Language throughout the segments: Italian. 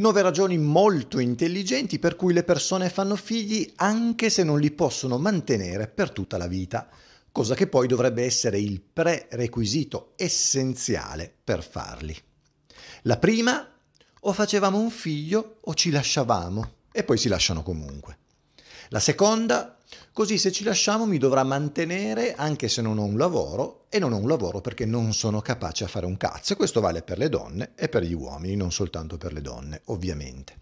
Nove ragioni molto intelligenti per cui le persone fanno figli anche se non li possono mantenere per tutta la vita, cosa che poi dovrebbe essere il prerequisito essenziale per farli. La prima, o facevamo un figlio o ci lasciavamo, e poi si lasciano comunque. La seconda, Così se ci lasciamo mi dovrà mantenere anche se non ho un lavoro e non ho un lavoro perché non sono capace a fare un cazzo. E questo vale per le donne e per gli uomini, non soltanto per le donne, ovviamente.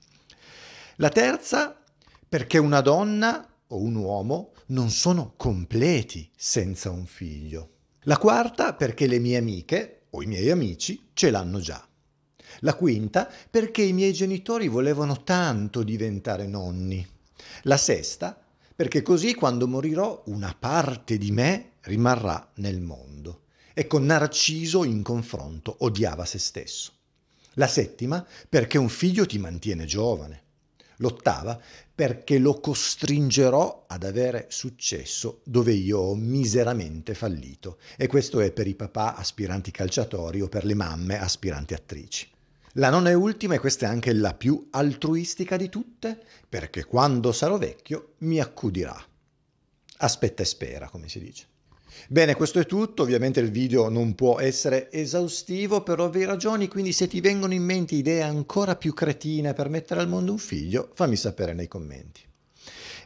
La terza, perché una donna o un uomo non sono completi senza un figlio. La quarta, perché le mie amiche o i miei amici ce l'hanno già. La quinta, perché i miei genitori volevano tanto diventare nonni. La sesta, perché così quando morirò una parte di me rimarrà nel mondo. Ecco, Narciso in confronto odiava se stesso. La settima, perché un figlio ti mantiene giovane. L'ottava, perché lo costringerò ad avere successo dove io ho miseramente fallito. E questo è per i papà aspiranti calciatori o per le mamme aspiranti attrici. La nona e ultima, e questa è anche la più altruistica di tutte, perché quando sarò vecchio mi accudirà. Aspetta e spera, come si dice. Bene, questo è tutto, ovviamente il video non può essere esaustivo per ovvie ragioni, quindi se ti vengono in mente idee ancora più cretine per mettere al mondo un figlio, fammi sapere nei commenti.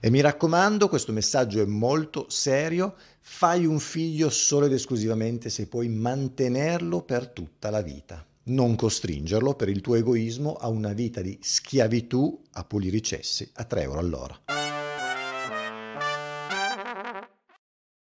E mi raccomando, questo messaggio è molto serio, fai un figlio solo ed esclusivamente se puoi mantenerlo per tutta la vita non costringerlo per il tuo egoismo a una vita di schiavitù a puliricessi a 3 euro all'ora.